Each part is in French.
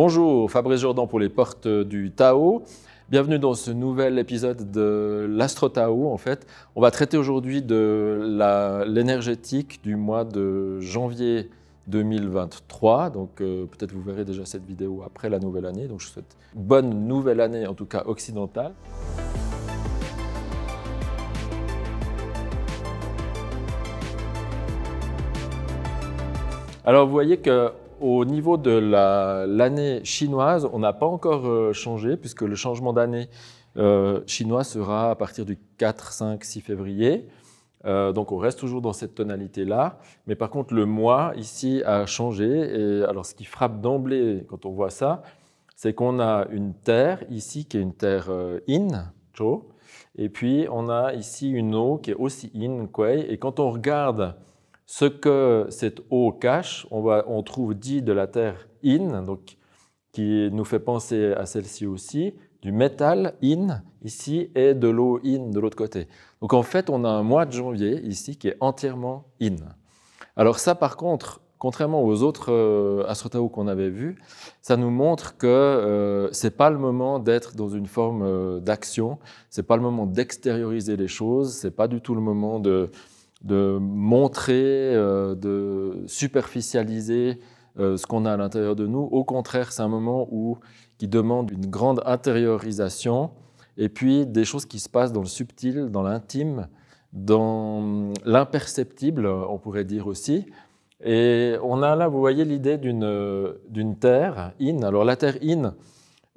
Bonjour, Fabrice Jourdan pour les portes du Tao. Bienvenue dans ce nouvel épisode de l'Astro Tao. En fait, on va traiter aujourd'hui de l'énergétique du mois de janvier 2023. Donc euh, peut-être vous verrez déjà cette vidéo après la nouvelle année. Donc je souhaite bonne nouvelle année, en tout cas occidentale. Alors vous voyez que au niveau de l'année chinoise, on n'a pas encore euh, changé, puisque le changement d'année euh, chinois sera à partir du 4, 5, 6 février. Euh, donc on reste toujours dans cette tonalité-là. Mais par contre, le mois ici a changé. Et alors ce qui frappe d'emblée quand on voit ça, c'est qu'on a une terre ici qui est une terre euh, in, cho. Et puis on a ici une eau qui est aussi in, kuei. Et quand on regarde ce que cette eau cache, on, trouve dit de la terre in, donc qui nous fait penser à celle-ci aussi, du métal in ici et de l'eau in de l'autre côté. Donc en fait, on a un mois de janvier ici qui est entièrement in. Alors ça, par contre, contrairement aux autres euh, qu'on avait vus, ça nous montre que ce euh, c'est pas le moment d'être dans une forme euh, d'action, c'est pas le moment d'extérioriser les choses, c'est pas du tout le moment de de montrer, euh, de superficialiser euh, ce qu'on a à l'intérieur de nous. Au contraire, c'est un moment où, qui demande une grande intériorisation et puis des choses qui se passent dans le subtil, dans l'intime, dans l'imperceptible, on pourrait dire aussi. Et on a là, vous voyez, l'idée d'une terre in. Alors la terre in,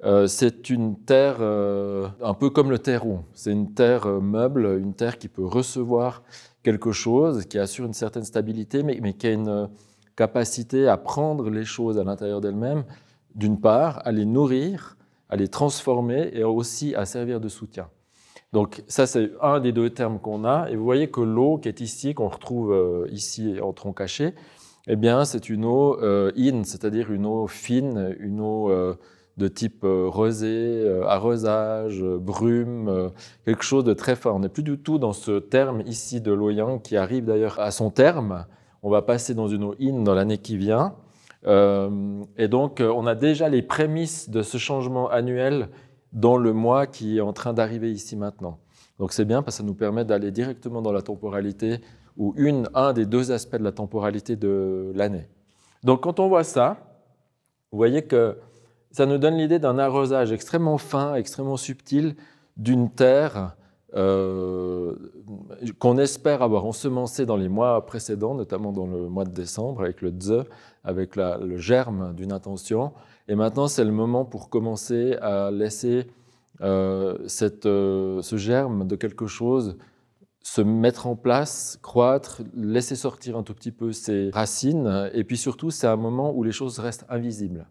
euh, c'est une terre un peu comme le terreau. C'est une terre meuble, une terre qui peut recevoir quelque chose qui assure une certaine stabilité, mais, qui a une euh, capacité à prendre les choses à l'intérieur d'elle-même. d'une part, à les nourrir, à les transformer et aussi à servir de soutien. Donc ça, c'est un des deux termes qu'on a. Et vous voyez que l'eau qui est ici, qu'on retrouve euh, ici en tronc caché, eh bien, c'est une eau euh, in, c'est-à-dire une eau fine, une eau de type euh, rosé, euh, arrosage, euh, brume, quelque chose de très fort. On n'est plus du tout dans ce terme ici de l'Oyan qui arrive d'ailleurs à son terme. On va passer dans une eau dans l'année qui vient. et donc, on a déjà les prémices de ce changement annuel dans le mois qui est en train d'arriver ici maintenant. Donc, c'est bien parce que ça nous permet d'aller directement dans la temporalité ou une, un des deux aspects de la temporalité de l'année. Donc, quand on voit ça, vous voyez que ça nous donne l'idée d'un arrosage extrêmement fin, extrêmement subtil d'une terre euh, qu'on espère avoir ensemencée dans les mois précédents, notamment dans le mois de décembre avec le ze, avec le germe d'une intention. Et maintenant, c'est le moment pour commencer à laisser euh, euh, ce germe de quelque chose se mettre en place, croître, laisser sortir un tout petit peu ses racines. Et puis surtout, c'est un moment où les choses restent invisibles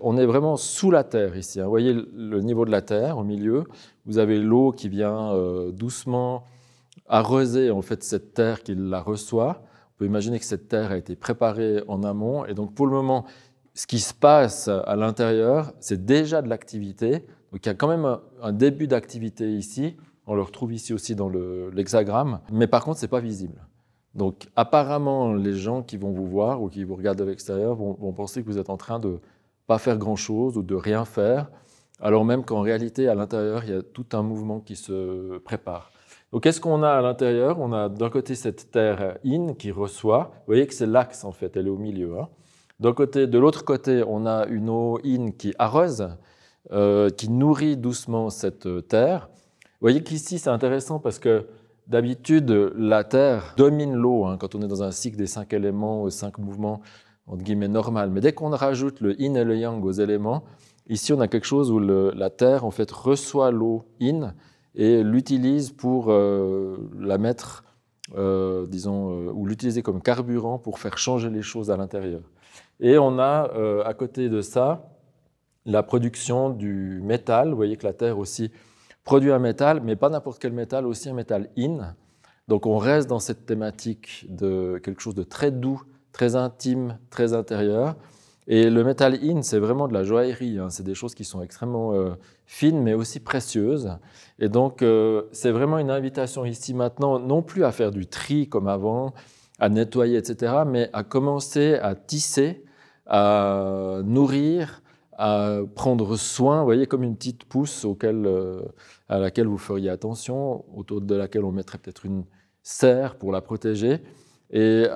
on est vraiment sous la terre ici. Hein. Vous voyez le niveau de la terre au milieu. Vous avez l'eau qui vient euh, doucement arroser en fait cette terre qui la reçoit. On peut imaginer que cette terre a été préparée en amont. Et donc pour le moment, ce qui se passe à l'intérieur, c'est déjà de l'activité. Donc il y a quand même un, début d'activité ici. On le retrouve ici aussi dans l'hexagramme. Mais par contre, ce n'est pas visible. Donc apparemment, les gens qui vont vous voir ou qui vous regardent de l'extérieur vont penser que vous êtes en train de pas faire grand-chose ou de rien faire, alors même qu'en réalité, à l'intérieur, il y a tout un mouvement qui se prépare. Donc, qu'est-ce qu'on a à l'intérieur On a, d'un côté cette terre in qui reçoit. Vous voyez que c'est l'axe, en fait, elle est au milieu. Hein. D'un Côté, de l'autre côté, on a une eau in qui arrose, euh, qui nourrit doucement cette terre. Vous voyez qu'ici, c'est intéressant parce que d'habitude, la terre domine l'eau. Hein, quand on est dans un cycle des cinq éléments, cinq mouvements, entre guillemets, normal. Mais dès qu'on rajoute le yin et le yang aux éléments, ici on a quelque chose où la Terre en fait reçoit l'eau yin et l'utilise pour euh, la mettre, euh, disons, euh, ou l'utiliser comme carburant pour faire changer les choses à l'intérieur. Et on a à côté de ça la production du métal. Vous voyez que la Terre aussi produit un métal, mais pas n'importe quel métal, aussi un métal yin. Donc on reste dans cette thématique de quelque chose de très doux très intime, très intérieur. Et le metal in, c'est vraiment de la joaillerie. Hein. C'est des choses qui sont extrêmement euh, fines, mais aussi précieuses. Et donc, euh, c'est vraiment une invitation ici maintenant, non plus à faire du tri comme avant, à nettoyer, etc., mais à commencer à tisser, à nourrir, à prendre soin, vous voyez, comme une petite pousse auquel, euh, à laquelle vous feriez attention, autour de laquelle on mettrait peut-être une serre pour la protéger, et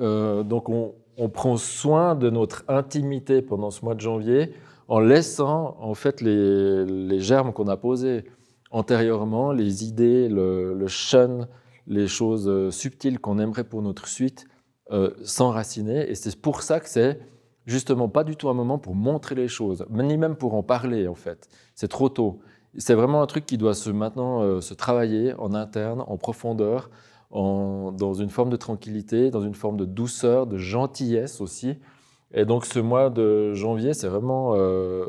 euh, donc on, prend soin de notre intimité pendant ce mois de janvier en laissant en fait les, germes qu'on a posés antérieurement, les idées, le, shun, les choses euh, subtiles qu'on aimerait pour notre suite euh, s'enraciner. Et c'est pour ça que c'est justement pas du tout un moment pour montrer les choses, ni même pour en parler en fait. C'est trop tôt. C'est vraiment un truc qui doit maintenant se travailler en interne, en profondeur, dans une forme de tranquillité, dans une forme de douceur, de gentillesse aussi. Et donc ce mois de janvier, c'est vraiment, euh,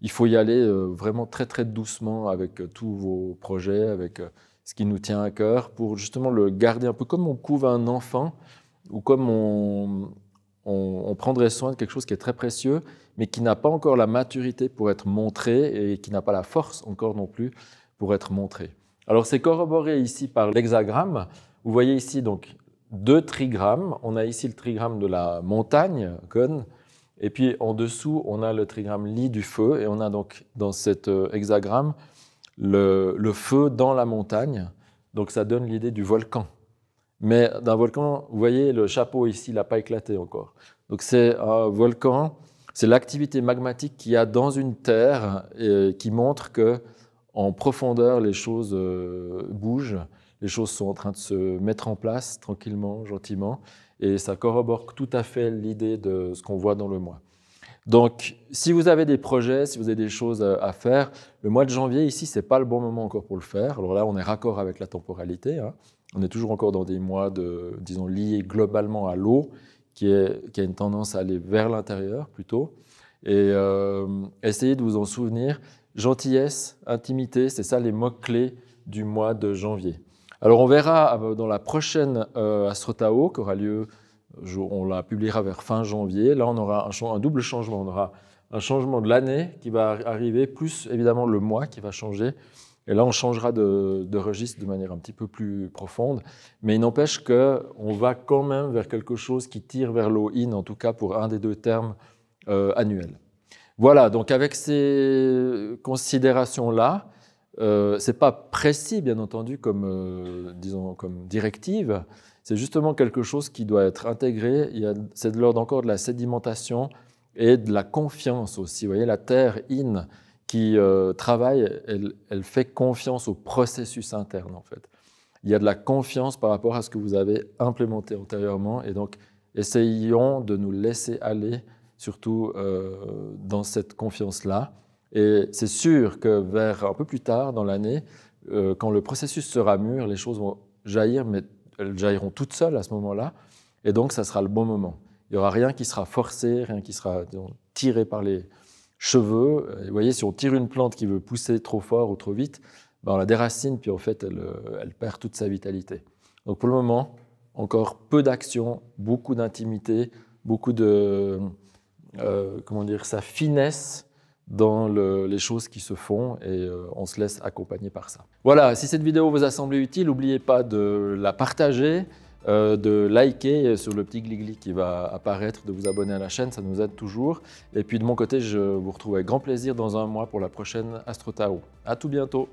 il faut y aller euh, vraiment très très doucement avec euh, tous vos projets, avec ce qui nous tient à cœur, pour justement le garder un peu comme on couve un enfant ou comme on prendrait soin de quelque chose qui est très précieux, mais qui n'a pas encore la maturité pour être montré et qui n'a pas la force encore non plus pour être montré. Alors c'est corroboré ici par l'hexagramme. Vous voyez ici donc deux trigrammes. On a ici le trigramme de la montagne, et puis en dessous, on a le trigramme lit du feu, et on a donc dans cet euh, hexagramme le, feu dans la montagne. Donc ça donne l'idée du volcan. Mais d'un volcan, vous voyez, le chapeau ici il n'a pas éclaté encore. Donc c'est un volcan, c'est l'activité magmatique qu'il y a dans une terre euh, qui montre que en profondeur, les choses euh, bougent, les choses sont en train de se mettre en place tranquillement, gentiment, et ça corrobore tout à fait l'idée de ce qu'on voit dans le mois. Donc, si vous avez des projets, si vous avez des choses à faire, le mois de janvier, ici, ce n'est pas le bon moment encore pour le faire. Alors là, on est raccord avec la temporalité. Hein. On est toujours encore dans des mois, de, disons, liés globalement à l'eau, qui, a une tendance à aller vers l'intérieur plutôt. Et euh, essayez de vous en souvenir Gentillesse, intimité, c'est ça les mots-clés du mois de janvier. Alors on verra euh, dans la prochaine euh, Astrotao qui aura lieu, euh, on la publiera vers fin janvier. Là on aura un, double changement, on aura un changement de l'année qui va arriver, plus évidemment le mois qui va changer. Et là, on changera de, registre de manière un petit peu plus profonde. Mais il n'empêche qu'on va quand même vers quelque chose qui tire vers l'eau in, en tout cas pour un des deux termes annuels. Voilà, donc avec ces considérations-là, euh, ce n'est pas précis, bien entendu, euh, comme, directive. C'est justement quelque chose qui doit être intégré. C'est de l'ordre encore de la sédimentation et de la confiance aussi. Vous voyez, la terre in qui euh, travaille, elle, fait confiance au processus interne, en fait. Il y a de la confiance par rapport à ce que vous avez implémenté antérieurement. Et donc, essayons de nous laisser aller surtout euh, dans cette confiance-là. Et c'est sûr que vers un peu plus tard dans l'année, euh, quand le processus sera mûr, les choses vont jaillir, mais elles jailliront toutes seules à ce moment-là. Et donc, ça sera le bon moment. Il n'y aura rien qui sera forcé, rien qui sera tiré par les cheveux. vous voyez, si on tire une plante qui veut pousser trop fort ou trop vite, ben, on la déracine, puis en fait, elle, euh, elle perd toute sa vitalité. Donc, pour le moment, encore peu d'action, beaucoup d'intimité, beaucoup de euh, comment dire, sa finesse dans les choses qui se font et euh, on se laisse accompagner par ça. Voilà, si cette vidéo vous a semblé utile, n'oubliez pas de la partager, euh, de liker sur le petit gligli qui va apparaître, de vous abonner à la chaîne, ça nous aide toujours. Et puis de mon côté, je vous retrouve avec grand plaisir dans un mois pour la prochaine Astro Tao. À tout bientôt.